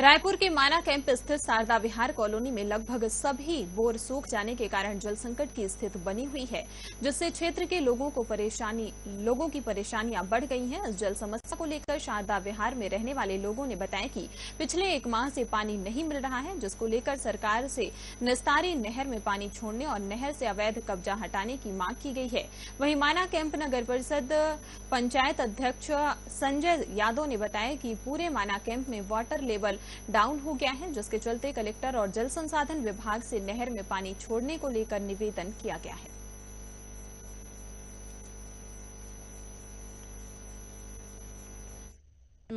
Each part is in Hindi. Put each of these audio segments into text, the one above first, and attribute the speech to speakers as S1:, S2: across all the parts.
S1: रायपुर के माना कैंप स्थित शारदा विहार कॉलोनी में लगभग सभी बोर सूख जाने के कारण जल संकट की स्थिति बनी हुई है जिससे क्षेत्र के लोगों को परेशानी लोगों की परेशानियां बढ़ गई हैं इस जल समस्या को लेकर शारदा विहार में रहने वाले लोगों ने बताया कि पिछले एक माह से पानी नहीं मिल रहा है जिसको लेकर सरकार से निस्तारी नहर में पानी छोड़ने और नहर से अवैध कब्जा हटाने की मांग की गई है वहीं माना कैंप नगर परिषद पंचायत अध्यक्ष संजय यादव ने बताया कि पूरे माना कैंप में वाटर लेवल डाउन हो गया है जिसके चलते कलेक्टर और जल संसाधन विभाग से नहर में पानी छोड़ने को लेकर निवेदन किया गया है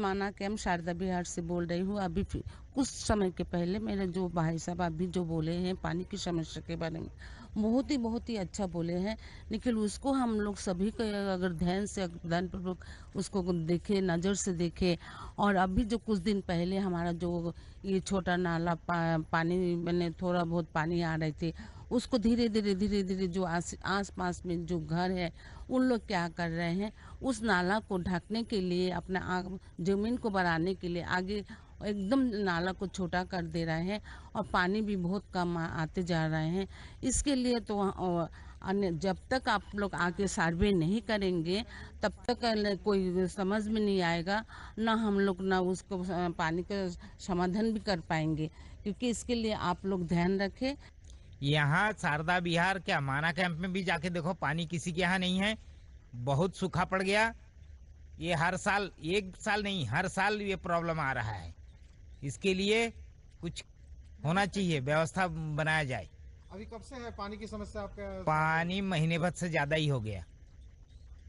S2: माना कि हम शारदा बिहार से बोल रही हूँ अभी कुछ समय के पहले मेरे जो भाई साहब अभी जो बोले हैं पानी की समस्या के बारे में बहुत ही बहुत ही अच्छा बोले हैं लेकिन उसको हम लोग सभी को अगर ध्यान से पूर्वक उसको देखे नज़र से देखे और अभी जो कुछ दिन पहले हमारा जो ये छोटा नाला पा, पानी मैंने थोड़ा बहुत पानी आ रहे थे उसको धीरे धीरे धीरे धीरे जो आस आस पास में जो घर है उन लोग क्या कर रहे हैं उस नाला को ढकने के लिए अपना जमीन को बढ़ाने के लिए आगे एकदम नाला को छोटा कर दे रहा है और पानी भी बहुत कम आते जा रहे हैं इसके लिए तो अन्य जब तक आप लोग आके सर्वे नहीं करेंगे तब तक कोई समझ में नहीं आएगा ना हम लोग ना उसको पानी का समाधान भी कर पाएंगे क्योंकि इसके लिए आप लोग ध्यान रखें
S3: यहाँ शारदा बिहार के अमाना कैंप में भी जाके देखो पानी किसी के यहाँ नहीं है बहुत सूखा पड़ गया ये हर साल एक साल नहीं हर साल ये प्रॉब्लम आ रहा है इसके लिए कुछ होना चाहिए व्यवस्था बनाया जाए अभी कब
S4: से है पानी की समस्या आपके
S3: पानी महीने भर से ज्यादा ही हो गया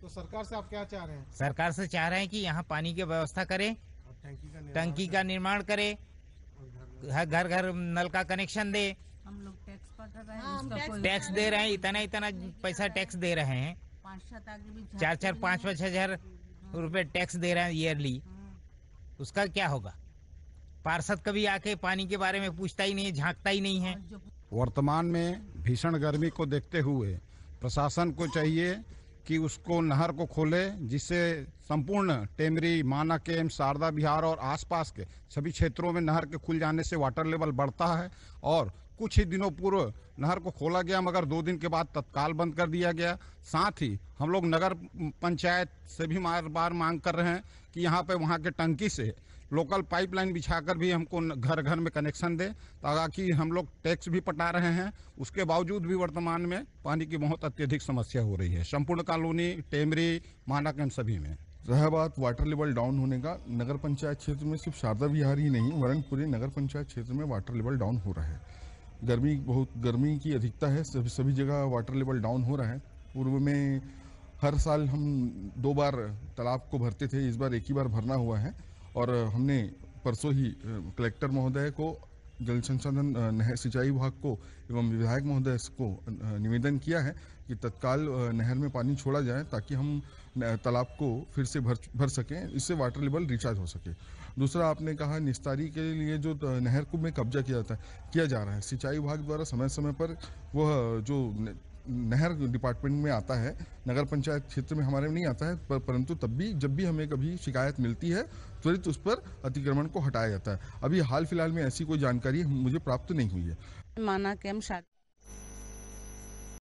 S4: तो सरकार से आप क्या चाह रहे हैं
S3: सरकार से चाह रहे हैं कि यहाँ पानी की व्यवस्था करे टंकी का निर्माण करे घर घर नल का कनेक्शन दे
S2: हम लोग टैक्स हाँ, टैक्स दे रहे हैं
S3: इतना इतना पैसा टैक्स दे रहे हैं
S2: चार चार पाँच पाँच
S3: हजार रुपए टैक्स दे रहे हैं ईयरली उसका क्या होगा पार्षद कभी आके पानी के बारे में पूछता ही नहीं झांकता ही नहीं है
S4: वर्तमान में भीषण गर्मी को देखते हुए प्रशासन को चाहिए कि उसको नहर को खोले जिससे संपूर्ण टेमरी माना एवं शारदा बिहार और आसपास के सभी क्षेत्रों में नहर के खुल जाने से वाटर लेवल बढ़ता है और कुछ ही दिनों पूर्व नहर को खोला गया मगर दो दिन के बाद तत्काल बंद कर दिया गया साथ ही हम लोग नगर पंचायत से भी बार बार मांग कर रहे हैं कि यहाँ पे वहाँ के टंकी से लोकल पाइपलाइन बिछाकर भी हमको घर घर में कनेक्शन दे ताकि हम लोग टैक्स भी पटा रहे हैं उसके बावजूद भी वर्तमान में पानी की बहुत अत्यधिक समस्या हो रही है संपूर्ण कॉलोनी टेमरी
S5: माना कैंप सभी में रह बात वाटर लेवल डाउन होने का नगर पंचायत क्षेत्र में सिर्फ शारदा विहार ही नहीं वरन पूरे नगर पंचायत क्षेत्र में वाटर लेवल डाउन हो रहा है गर्मी बहुत गर्मी की अधिकता है सभी सभी जगह वाटर लेवल डाउन हो रहा है पूर्व में हर साल हम दो बार तालाब को भरते थे इस बार एक ही बार भरना हुआ है और हमने परसों ही कलेक्टर महोदय को जल संसाधन नहर सिंचाई विभाग को एवं विधायक महोदय को निवेदन किया है कि तत्काल नहर में पानी छोड़ा जाए ताकि हम तालाब को फिर से भर भर सकें इससे वाटर लेवल रिचार्ज हो सके दूसरा आपने कहा निस्तारी के लिए जो नहर को में कब्जा किया जाता है किया जा रहा है सिंचाई विभाग द्वारा समय समय पर वह जो नहर डिपार्टमेंट में आता है नगर पंचायत क्षेत्र में हमारे में नहीं आता है पर, परंतु तब भी जब भी हमें कभी शिकायत मिलती है त्वरित उस पर अतिक्रमण को हटाया जाता है अभी हाल फिलहाल में ऐसी कोई जानकारी मुझे प्राप्त नहीं हुई है
S2: माना के हम